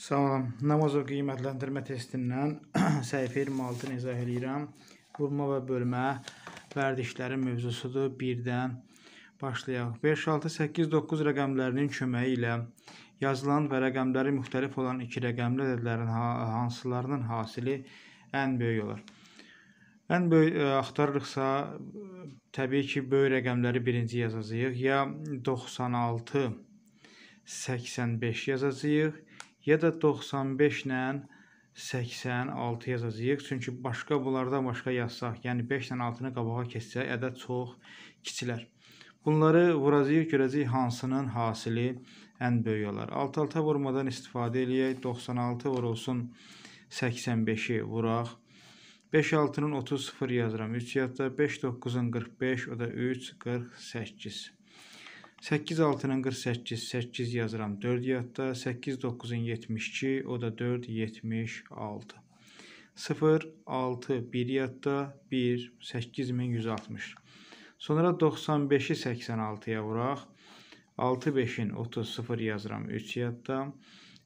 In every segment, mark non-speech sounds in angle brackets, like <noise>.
Sağ olun. Namazov qiymətləndirmə testindən <clears throat> səhifə 26-nı izah edirəm. Vurma və bölmə vərdişləri mövzusudur. 1-dən başlayaq. 5, 6, 8, 9 rəqəmlərinin köməyi ilə yazılan və rəqəmləri müxtəlif olan iki rəqəmli ədədlərin hansılarının hasili ən böyük olar? Ən böyük ə, e, axtarırıqsa təbii ki, böyük rəqəmləri birinci yazacağıq. Ya 96 85 yazacağıq ya da 95 ilə 86 yazacağıq. Çünki başqa bunlardan başqa yazsaq, yəni 5 ilə 6-nı qabağa keçsə, ədəd çox kiçilər. Bunları vuracağıq, görəcəyik hansının hasili ən böyük olar. Alt-alta vurmadan istifadə eləyək. 96 vurulsun 85-i vuraq. 5-6-nın 30-0 yazıram. 3 yadda 5-9-un 45, o da 3-48. 8 6-nın 48, 8 yazıram 4 yadda, 8 9-un 72, o da 4 76. 0 6 1 yadda, 1 8160. Sonra 95-i 86-ya vuraq. 6 5-in 30 0 yazıram 3 yadda.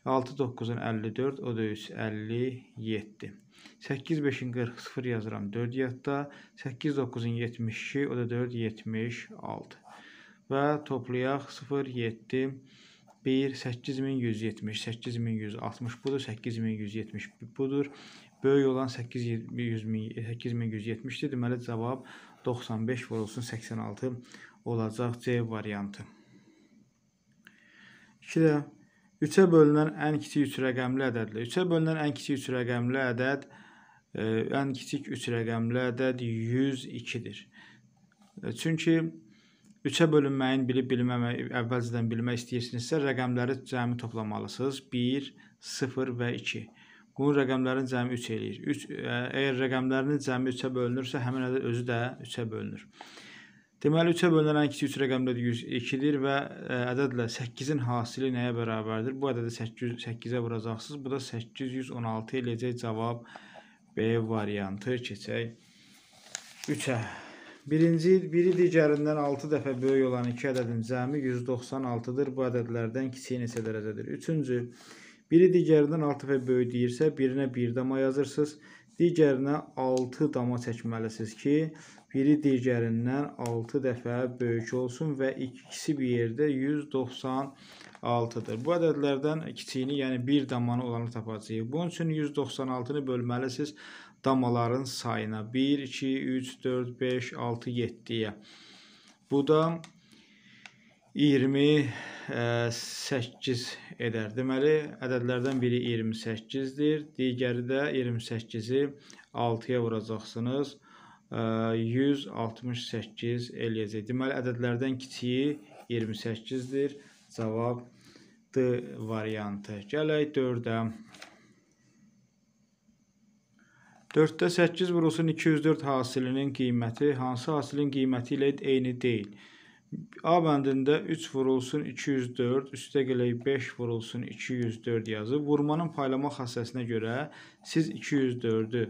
6 9-un 54, o da 3 57. 8 5-in 40 0 yazıram 4 yadda. 8 9-un 72, o da 4 76 və toplayaq 0 7 1 8170 8160 budur 8170 budur böyük olan 8170-dir. Deməli cavab 95 vurulsun 86 olacaq C variantı. 2-də 3-ə bölünən ən kiçik 3 rəqəmli ədəddir. 3-ə bölünən ən kiçik 3 rəqəmli ədəd e, ən kiçik 3 rəqəmli ədəd 102-dir. E, çünki 3-ə bölünməyin bilib-bilməmək, əvvəlcədən bilmək istəyirsinizsə, rəqəmləri cəmi toplamalısınız. 1, 0 və 2. Bunun rəqəmlərin cəmi 3 eləyir. 3 əgər rəqəmlərinin cəmi 3-ə bölünürsə, həmin ədəd özü də 3-ə bölünür. Deməli 3-ə bölünən ən kiçik 3 rəqəmdə 102-dir və ədədlə 8-in hasili nəyə bərabərdir? Bu ədədi 800 8-ə vuracaqsınız. Bu da 816 eləyəcək cavab B variantı keçək 3-ə. Birinci il biri digərindən 6 dəfə böyük olan iki ədədin cəmi 196-dır. Bu ədədlərdən kiçiyi neçə dərəcədir? Üçüncü, biri digərindən 6 dəfə böyük deyirsə, birinə 1 dama yazırsınız, digərinə 6 dama çəkməlisiniz ki, biri digərindən 6 dəfə böyük olsun və ikisi bir yerdə 196-dır. Bu ədədlərdən kiçiyini, yəni 1 damanı olanı tapacağıq. Bunun üçün 196-nı bölməlisiniz damaların sayına 1, 2, 3, 4, 5, 6, 7-yə. Bu da 28 e, edər. Deməli, ədədlərdən biri 28-dir, digəri də 28-i 6-ya vuracaqsınız. 168 e, eləyəcək. Deməli, ədədlərdən kiçiyi 28-dir. Cavab D variantı. Gələk 4-ə. 4-də 8 vurulsun 204 hasilinin qiyməti hansı hasilin qiyməti ilə eyni deyil. A bəndində 3 vurulsun 204, üstəgələk 5 vurulsun 204 yazıb. Vurmanın paylama xassəsinə görə siz 204-ü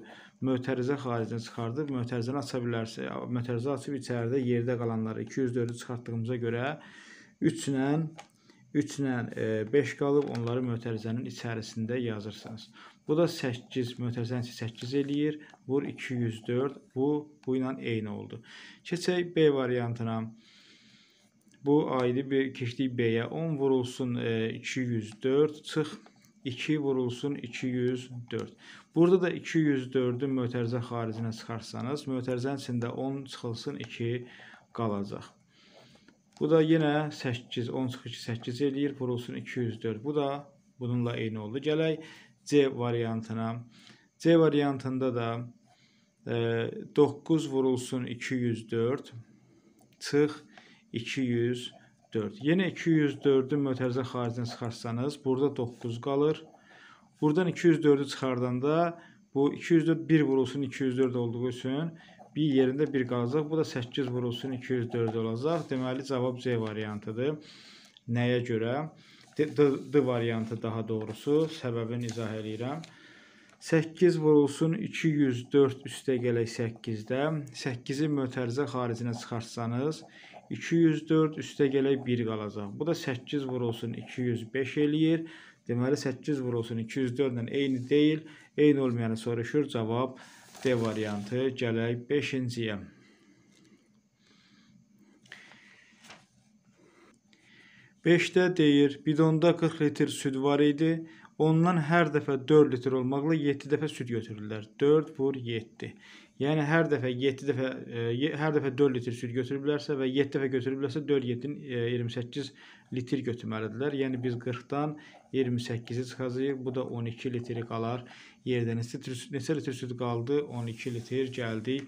mötərizə xaricinə çıxardıb, mötərizəni aça bilərsiniz. Mötərizə açıb içəridə yerdə qalanları 204-ü çıxartdığımıza görə 3 ilə 3 ilə 5 qalıb onları mötərizənin içərisində yazırsınız. Bu da 8 mötərizənin 8 eləyir. Vur 204. Bu bu ilə eyni oldu. Keçək B variantına. Bu aidi bir keçdik B-yə. 10 vurulsun 204 e, çıx 2 vurulsun 204. Burada da 204-ü mötərizə xaricinə çıxarsanız, mötərizənin içində 10 çıxılsın 2 qalacaq. Bu da yenə 8, 10 çıxışı 8 eləyir, vurulsun 204. Bu da bununla eyni oldu. Gələk C variantına. C variantında da e, 9 vurulsun 204 çıx 204. Yenə 204-ü mötərizə xaricdən çıxarsanız, burada 9 qalır. Buradan 204-ü çıxardanda bu 204 1 vurulsun 204 olduğu üçün bir yerində bir qalacaq. Bu da 8 vurulsun 204 olacaq. Deməli cavab C variantıdır. Nəyə görə? D, D, D variantı daha doğrusu. Səbəbini izah eləyirəm. 8 vurulsun 204 üstə gələk 8-də. 8-i mötərizə xaricinə çıxartsanız 204 üstə gələk 1 qalacaq. Bu da 8 vurulsun 205 eləyir. Deməli 8 vurulsun 204 ilə eyni deyil. Eyni olmayanı soruşur. Cavab D variantı. Gələk 5-ciyə. Beşdə deyir, bidonda 40 litr süd var idi. Ondan hər dəfə 4 litr olmaqla 7 dəfə süd götürürlər. 4 vur 7. Yəni hər dəfə 7 dəfə ə, e, hər dəfə 4 litr süd götürüblərsə və 7 dəfə götürüblərsə 4 7 28 litr götürməlidirlər. Yəni biz 40-dan 28-i çıxacağıq. Bu da 12 litri qalar yerdə. Neçə litr, neçə litr süd qaldı? 12 litr gəldik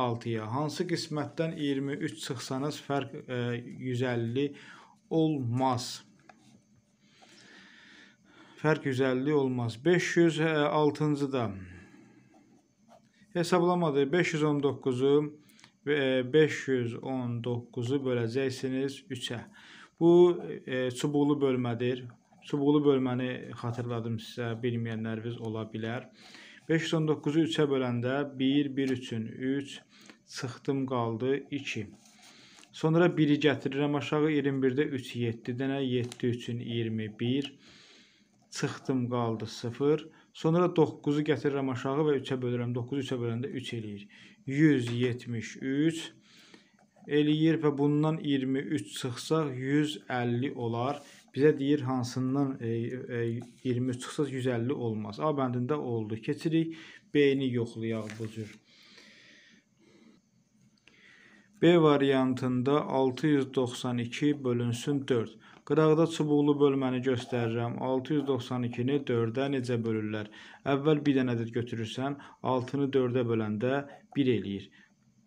6-ya. Hansı qismətdən 23 çıxsanız fərq e, 150 olmaz fərq 150 olmaz. 506-cı e, da hesablamadı. 519-u 519-u e, böləcəksiniz 3-ə. Bu e, çubuqlu bölmədir. Çubuqlu bölməni xatırladım sizə, bilməyənləriniz ola bilər. 519-u 3-ə böləndə 1, 1 üçün 3, çıxdım qaldı 2. Sonra 1-i gətirirəm aşağı 21-də 3, 7 dənə, 7 üçün 21, çıxdım qaldı 0. Sonra 9-u gətirirəm aşağı və 3-ə bölürəm. 9-u 3-ə böləndə 3 eləyir. 173 eləyir və bundan 23 çıxsaq 150 olar. Bizə deyir hansından e, e, 23 çıxsaq 150 olmaz. A bəndində oldu. Keçirik B-ni yoxlayaq bu cür. B variantında 692 bölünsün 4. Qırağda çubuqlu bölməni göstərirəm. 692-ni 4-ə necə bölürlər? Əvvəl bir dənədir götürürsən, 6-nı 4-ə böləndə 1 eləyir.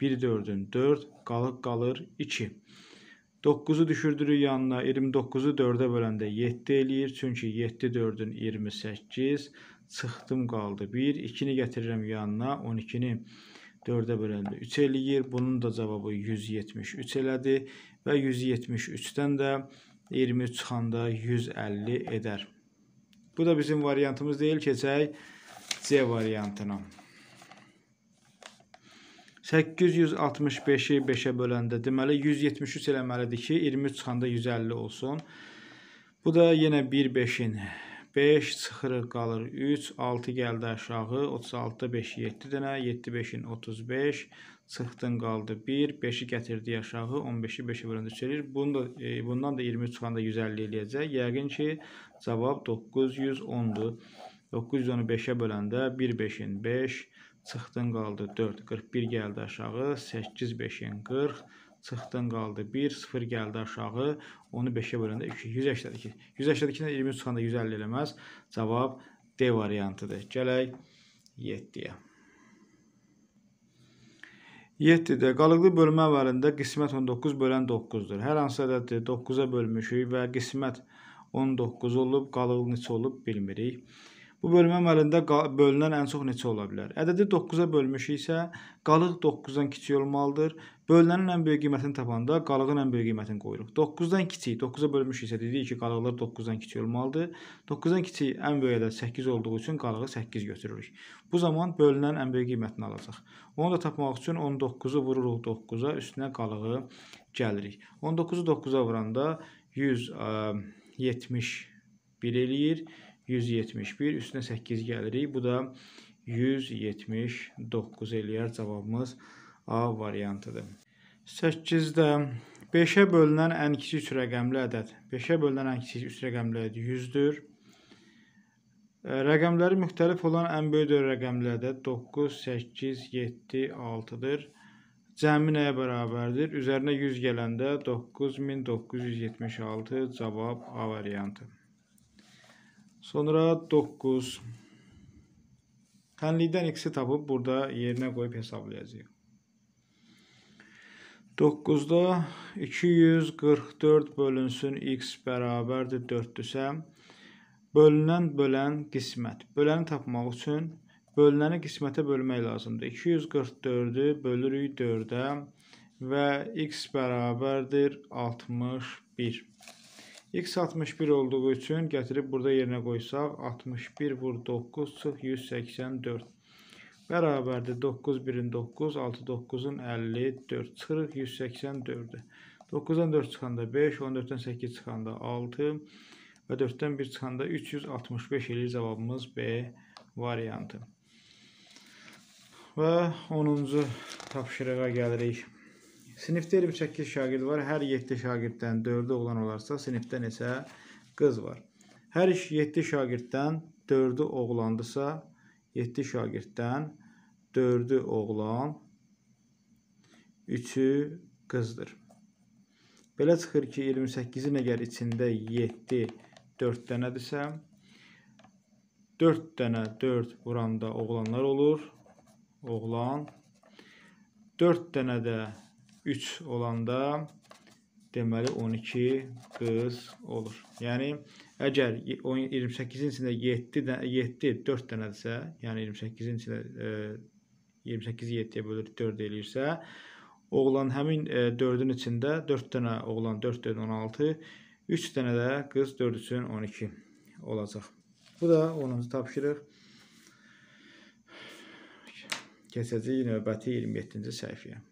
1 4-ün 4 qalıq qalır 2. 9-u düşürdürük yanına 29-u 4-ə böləndə 7 eləyir. Çünki 7 4-ün 28 çıxdım qaldı 1. 2-ni gətirirəm yanına 12-ni 4-ə böləndə 3 eləyir. Bunun da cavabı 173 elədi və 173-dən də 20 çıxanda 150 edər. Bu da bizim variantımız deyil, keçək C variantına. 865-i 5-ə böləndə deməli 173 eləməlidir ki, 23 çıxanda 150 olsun. Bu da yenə 1 5-in 5 çıxırıq qalır 3, 6 gəldi aşağı, 36-da 5 7 dənə, 7 5-in 35, çıxdın qaldı 1, 5-i gətirdi aşağı, 15-i 5-ə böləndə çelir. Bunu da e, bundan da 23 çıxanda 150 eləyəcək. Yəqin ki, cavab 910-dur. 910-u 5-ə böləndə 1 5-in 5, çıxdın qaldı 4, 41 gəldi aşağı, 8 5-in 40, çıxdın qaldı 1, 0 gəldi aşağı, onu 5-ə böləndə 2, 100 əşlədik. 100 əşlədikdən 20 çıxanda 150 eləməz. Cavab D variantıdır. Gələk 7-yə. 7-də qalıqlı bölmə əvvəlində qismət 19 bölən 9-dur. Hər hansı ədədi 9-a bölmüşük və qismət 19 olub, qalıqlı neçə olub bilmirik. Bu bölmə əməlində bölünən ən çox neçə ola bilər? Ədədi 9-a bölmüşüksə, qalıq 9-dan kiçik olmalıdır. Bölülənin ən böyük qiymətini tapanda qalığın ən böyük qiymətini qoyuruq. 9-dan kiçik, 9-a bölmüşüksə dedik ki, qalıqlar 9-dan kiçik olmalıdır. 9-dan kiçik ən böyük ədəd 8 olduğu üçün qalığı 8 götürürük. Bu zaman bölünən ən böyük qiymətini alacaq. Onu da tapmaq üçün 19-u vururuq 9-a, üstünə qalığı gəlirik. 19-u 9-a vuranda 171 eləyir. 171. Üstünə 8 gəlirik. Bu da 179 eləyər cavabımız A variantıdır. 8-də 5-ə bölünən ən kiçik üç rəqəmli ədəd. 5-ə bölünən ən kiçik üç rəqəmli ədəd 100-dür. E, rəqəmləri müxtəlif olan ən böyük rəqəmli ədəd 9, 8, 7, 6-dır. Cəmi nəyə bərabərdir? Üzərinə 100 gələndə 9976 cavab A variantı. Sonra 9. Tənlikdən x-i tapıb burada yerinə qoyub hesablayacağıq. 9-da 244 bölünsün x bərabərdir 4-dürsə, bölünən bölən qismət. Böləni tapmaq üçün bölünəni qismətə bölmək lazımdır. 244-ü bölürük 4-ə və x bərabərdir 61. X 61 olduğu üçün gətirib burada yerinə qoysaq 61 vur 9 çıx 184. Bərabərdir 9 1-in 9, 6 9-un 54 çıxırıq 184-ü. 9-dan 4 çıxanda 5, 14-dən 8 çıxanda 6 və 4-dən 1 çıxanda 365 eləyir cavabımız B variantı. Və 10-cu tapşırığa gəlirik. Sinifdə 28 şagird var. Hər 7 şagirddən 4-ü oğlan olarsa, sinifdən isə qız var. Hər 7 şagirddən 4-ü oğlandırsa, 7 şagirddən 4-ü oğlan, 3-ü qızdır. Belə çıxır ki, 28-in əgər içində 7 4 dənədirsə, 4 dənə 4 vuranda oğlanlar olur. Oğlan 4 dənə də 3 olanda deməli 12 qız olur. Yəni əgər 28-in içində 7 7 4 dənədirsə, yəni 28-in içində e, 28-i 7-yə bölür 4 eləyirsə, oğlan həmin 4-ün e, içində 4 dənə oğlan 4 4 16, 3 dənə də qız 4 üçün 12 olacaq. Bu da 10-cu tapşırıq. Keçəcəyik növbəti 27-ci səhifəyə.